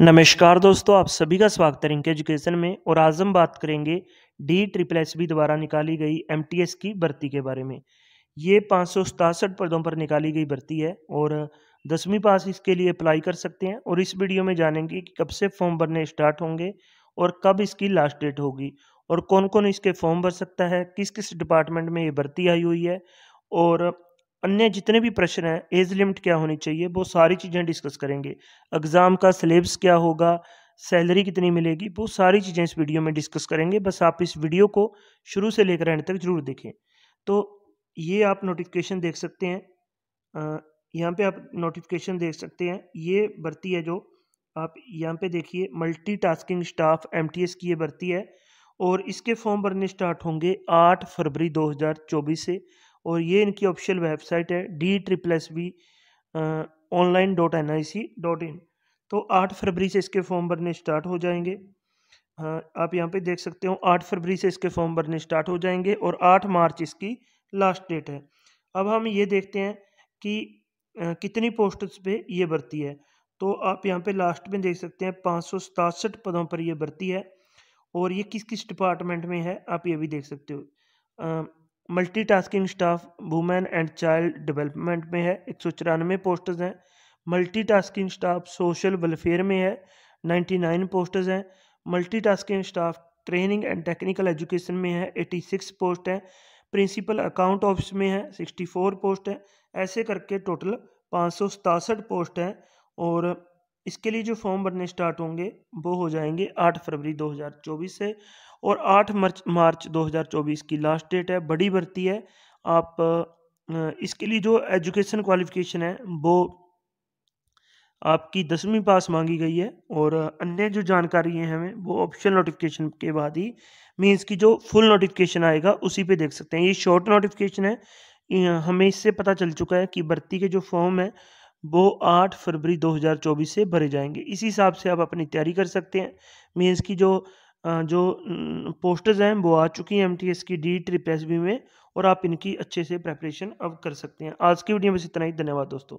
नमस्कार दोस्तों आप सभी का स्वागत है रिंक एजुकेशन में और आज हम बात करेंगे डी ट्रिपल एस बी द्वारा निकाली गई एम टी एस की भर्ती के बारे में ये पाँच सौ सतासठ पदों पर निकाली गई भर्ती है और दसवीं पास इसके लिए अप्लाई कर सकते हैं और इस वीडियो में जानेंगे कि कब से फॉर्म भरने स्टार्ट होंगे और कब इसकी लास्ट डेट होगी और कौन कौन इसके फॉर्म भर सकता है किस किस डिपार्टमेंट में ये भर्ती आई हुई है और अन्य जितने भी प्रश्न हैं एज लिमिट क्या होनी चाहिए वो सारी चीज़ें डिस्कस करेंगे एग्ज़ाम का सिलेबस क्या होगा सैलरी कितनी मिलेगी वो सारी चीज़ें इस वीडियो में डिस्कस करेंगे बस आप इस वीडियो को शुरू से लेकर एंड तक ज़रूर देखें तो ये आप नोटिफिकेशन देख सकते हैं यहाँ पे आप नोटिफिकेशन देख सकते हैं ये भर्ती है जो आप यहाँ पे देखिए मल्टीटास्किंग स्टाफ एमटीएस की ये भर्ती है और इसके फॉर्म भरने स्टार्ट होंगे 8 फरवरी 2024 से और ये इनकी ऑफिशियल वेबसाइट है D triple S B online dot N I C dot in तो आठ फरवरी से इसके फॉर्म भरने स्टार्ट हो जाएंगे आप यहाँ पे देख सकते हो आठ फरवरी से इसके फॉर्म भरने स्टार्ट हो जाएंगे और आठ मार्च इसकी लास्ट डेट है अब हम ये देखते हैं कि कितनी पोस्ट्स पे ये भर्ती है तो आप यहाँ पे लास्ट में देख सकते हैं पाँच पदों पर यह भर्ती है और ये किस किस डिपार्टमेंट में है आप ये भी देख सकते हो multitasking staff women and child development में है एक सौ चौरानवे पोस्टर्स हैं मल्टीटास्किंग स्टाफ सोशल वेलफेयर में है नाइन्टी नाइन पोस्टर्स हैं multitasking staff training and technical education में है एटी सिक्स पोस्ट हैं प्रिंसिपल अकाउंट ऑफिस में है सिक्सटी फोर पोस्ट हैं ऐसे करके टोटल पाँच सौ सतासठ पोस्ट हैं और इसके लिए जो फॉर्म भरने स्टार्ट होंगे वो हो जाएंगे 8 फरवरी 2024 से और 8 मार्च मार्च 2024 की लास्ट डेट है बड़ी भर्ती है आप इसके लिए जो एजुकेशन क्वालिफिकेशन है वो आपकी दसवीं पास मांगी गई है और अन्य जो जानकारी है हमें वो ऑप्शनल नोटिफिकेशन के बाद ही मीन्स की जो फुल नोटिफिकेशन आएगा उसी पे देख सकते हैं ये शॉर्ट नोटिफिकेशन है हमें इससे पता चल चुका है कि भर्ती के जो फॉर्म है वो 8 फरवरी 2024 से भरे जाएंगे इसी हिसाब से आप अपनी तैयारी कर सकते हैं मीन्स की जो जो पोस्टर्स हैं वो आ चुकी हैं एम की डी ट्रिप एस में और आप इनकी अच्छे से प्रेपरेशन अब कर सकते हैं आज की वीडियो में इतना ही धन्यवाद दोस्तों